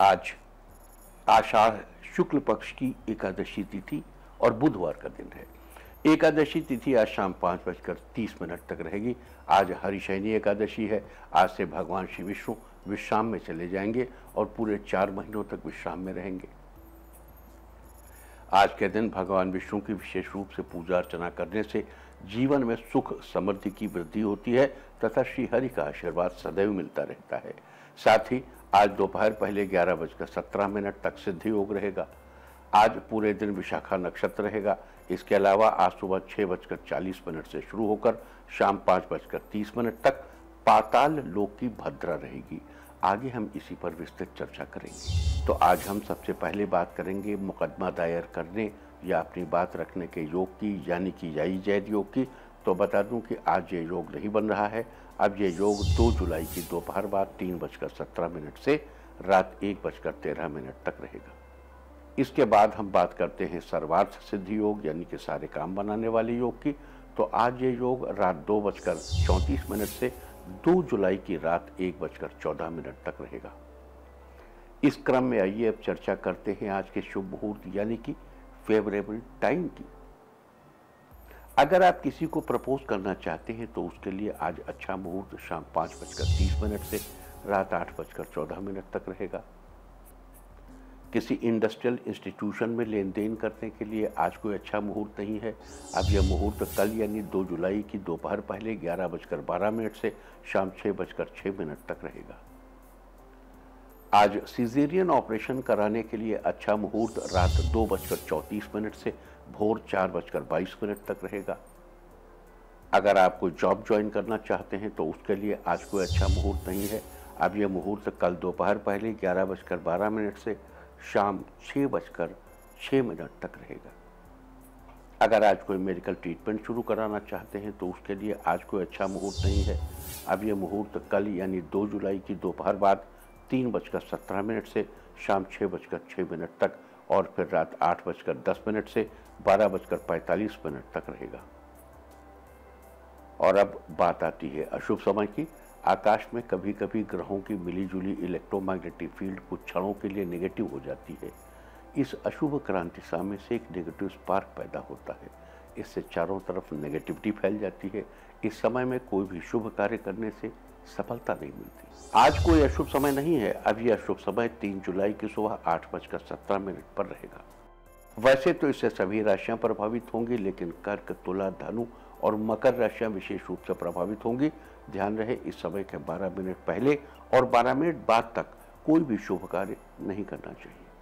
आज आषाढ़ शुक्ल पक्ष की एकादशी तिथि और बुधवार का दिन है एकादशी तिथि आज शाम पाँच बजकर तीस मिनट तक रहेगी आज हरिशैनी एकादशी है आज से भगवान श्री विष्णु विश्राम में चले जाएंगे और पूरे चार महीनों तक विश्राम में रहेंगे आज के दिन भगवान विष्णु की विशेष रूप से पूजा अर्चना करने से जीवन में सुख समृद्धि की वृद्धि होती है तथा श्री हरि का आशीर्वाद सदैव मिलता रहता है साथ ही आज दोपहर पहले ग्यारह बजकर सत्रह मिनट तक सिद्धि योग रहेगा आज पूरे दिन विशाखा नक्षत्र रहेगा इसके अलावा आज सुबह छः बजकर चालीस मिनट से शुरू होकर शाम पाँच बजकर तीस मिनट तक पाताल लोक की भद्रा रहेगी आगे हम इसी पर विस्तृत चर्चा करेंगे तो आज हम सबसे पहले बात करेंगे मुकदमा दायर करने या अपनी बात रखने के योग की यानी कि यही जैद योग की तो बता दूं कि आज ये योग नहीं बन रहा है अब ये योग 2 जुलाई की दोपहर बाद तीन बजकर सत्रह मिनट से रात एक बजकर तेरह मिनट तक रहेगा इसके बाद हम बात करते हैं सर्वार्थ सिद्धि योग यानी कि सारे काम बनाने वाले योग की तो आज ये योग रात दो बजकर चौंतीस मिनट से दो जुलाई की रात एक बजकर चौदह मिनट तक रहेगा इस क्रम में आइए अब चर्चा करते हैं आज के शुभ मुहूर्त यानी कि फेवरेबल टाइम की अगर आप किसी को प्रपोज करना चाहते हैं तो उसके लिए आज अच्छा मुहूर्त शाम पाँच बजकर तीस मिनट से रात आठ बजकर चौदह मिनट तक रहेगा किसी इंडस्ट्रियल इंस्टीट्यूशन में लेन देन करने के लिए आज कोई अच्छा मुहूर्त नहीं है अब यह मुहूर्त कल यानी दो जुलाई की दोपहर पहले ग्यारह बजकर बारह मिनट से शाम छः बजकर छः मिनट तक रहेगा आज सीजेरियन ऑपरेशन कराने के लिए अच्छा मुहूर्त रात दो बजकर चौंतीस मिनट से भोर चार बजकर बाईस मिनट तक रहेगा अगर आप कोई जॉब ज्वाइन करना चाहते हैं तो उसके लिए आज कोई अच्छा मुहूर्त नहीं है अब यह मुहूर्त कल दोपहर पहले ग्यारह बजकर बारह मिनट से शाम छः बजकर छः मिनट तक रहेगा अगर आज कोई मेडिकल ट्रीटमेंट शुरू कराना चाहते हैं तो उसके लिए आज कोई अच्छा मुहूर्त नहीं है अब यह मुहूर्त कल यानी दो जुलाई की दोपहर बाद तीन बजकर सत्रह मिनट से शाम छः बजकर छः मिनट तक और फिर रात आठ बजकर दस मिनट से बारह बजकर पैंतालीस मिनट तक रहेगा और अब बात आती है अशुभ समय की आकाश में कभी कभी ग्रहों की मिलीजुली इलेक्ट्रोमैग्नेटिक फील्ड कुछ क्षणों के लिए नेगेटिव हो जाती है इस अशुभ क्रांति सामने से एक नेगेटिव स्पार्क पैदा होता है इससे चारों तरफ नेगेटिविटी फैल जाती है इस समय में कोई भी शुभ कार्य करने से सफलता नहीं मिलती आज कोई अशुभ समय नहीं है अब यह अशुभ समय तीन जुलाई की सुबह आठ बजकर सत्रह मिनट पर रहेगा वैसे तो इससे सभी राशियां प्रभावित होंगी लेकिन कर्क तुला धनु और मकर राशियां विशेष रूप से प्रभावित होंगी ध्यान रहे इस समय के 12 मिनट पहले और 12 मिनट बाद तक कोई भी शुभ कार्य नहीं करना चाहिए